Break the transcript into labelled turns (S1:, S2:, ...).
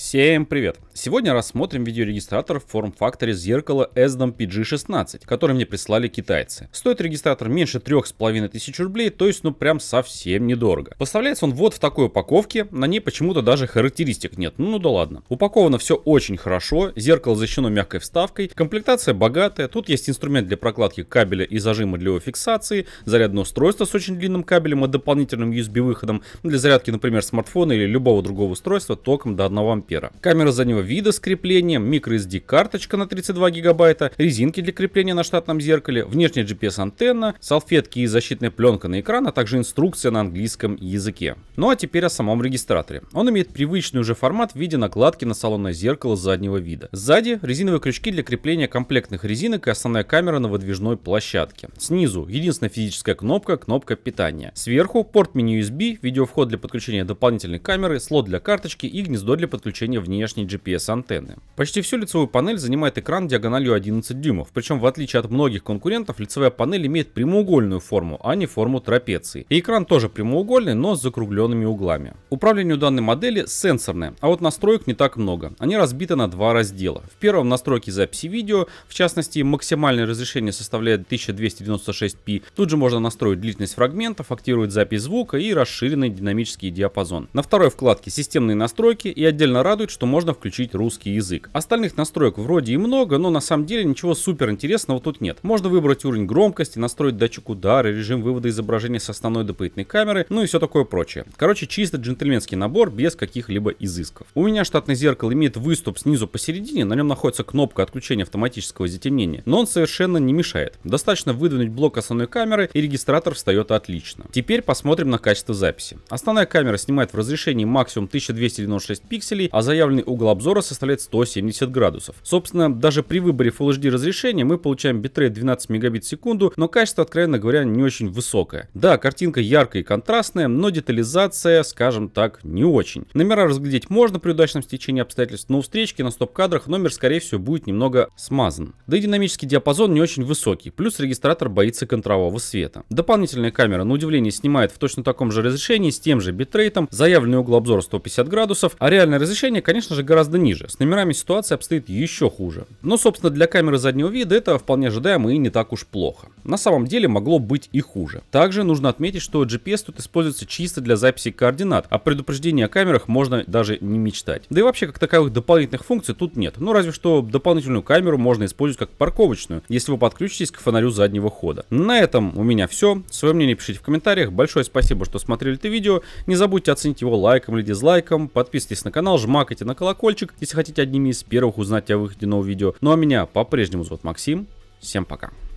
S1: Всем привет! Сегодня рассмотрим видеорегистратор в форм-факторе зеркала SDOM PG16, который мне прислали китайцы. Стоит регистратор меньше 3500 рублей, то есть ну прям совсем недорого. Поставляется он вот в такой упаковке, на ней почему-то даже характеристик нет, ну, ну да ладно. Упаковано все очень хорошо, зеркало защищено мягкой вставкой, комплектация богатая, тут есть инструмент для прокладки кабеля и зажима для его фиксации, зарядное устройство с очень длинным кабелем и дополнительным USB выходом для зарядки, например, смартфона или любого другого устройства током до 1 ампера ампера. Камера заднего вида с креплением, microSD карточка на 32 гигабайта, резинки для крепления на штатном зеркале, внешняя GPS антенна, салфетки и защитная пленка на экран, а также инструкция на английском языке. Ну а теперь о самом регистраторе. Он имеет привычный уже формат в виде накладки на салонное зеркало заднего вида. Сзади резиновые крючки для крепления комплектных резинок и основная камера на выдвижной площадке. Снизу единственная физическая кнопка, кнопка питания. Сверху порт мини USB, видеовход для подключения дополнительной камеры, слот для карточки и гнездо для подключения подключения внешней GPS-антенны. Почти всю лицевую панель занимает экран диагональю 11 дюймов, причем в отличие от многих конкурентов, лицевая панель имеет прямоугольную форму, а не форму трапеции. И экран тоже прямоугольный, но с закругленными углами. Управление у данной модели сенсорное, а вот настроек не так много. Они разбиты на два раздела. В первом настройки записи видео, в частности максимальное разрешение составляет 1296p. Тут же можно настроить длительность фрагментов, активировать запись звука и расширенный динамический диапазон. На второй вкладке системные настройки и отдельно Особенно радует, что можно включить русский язык. Остальных настроек вроде и много, но на самом деле ничего супер интересного тут нет. Можно выбрать уровень громкости, настроить датчик удара, режим вывода изображения с основной дополнительной камеры, ну и все такое прочее. Короче, чисто джентльменский набор без каких-либо изысков. У меня штатное зеркало имеет выступ снизу посередине, на нем находится кнопка отключения автоматического затемнения, но он совершенно не мешает. Достаточно выдвинуть блок основной камеры и регистратор встает отлично. Теперь посмотрим на качество записи. Основная камера снимает в разрешении максимум 1296 пикселей, а заявленный угол обзора составляет 170 градусов. Собственно, даже при выборе Full HD разрешения мы получаем битрейт 12 мегабит в секунду, но качество, откровенно говоря, не очень высокое. Да, картинка яркая и контрастная, но детализация, скажем так, не очень. Номера разглядеть можно при удачном стечении обстоятельств, но у встречки на стоп-кадрах номер, скорее всего, будет немного смазан. Да и динамический диапазон не очень высокий, плюс регистратор боится контрового света. Дополнительная камера, на удивление, снимает в точно таком же разрешении, с тем же битрейтом, заявленный угол обзора 150 градусов, а реальное разрешение Разрешение, конечно же, гораздо ниже. С номерами ситуация обстоит еще хуже. Но, собственно, для камеры заднего вида это вполне ожидаемо и не так уж плохо. На самом деле могло быть и хуже. Также нужно отметить, что GPS тут используется чисто для записи координат, а предупреждение о камерах можно даже не мечтать. Да и вообще, как таковых дополнительных функций тут нет. Ну, разве что дополнительную камеру можно использовать как парковочную, если вы подключитесь к фонарю заднего хода. На этом у меня все. Свое мнение пишите в комментариях. Большое спасибо, что смотрели это видео. Не забудьте оценить его лайком или дизлайком. Подписывайтесь на канал, жмите жмакайте на колокольчик, если хотите одними из первых узнать о выходе нового видео. Ну а меня по-прежнему зовут Максим. Всем пока.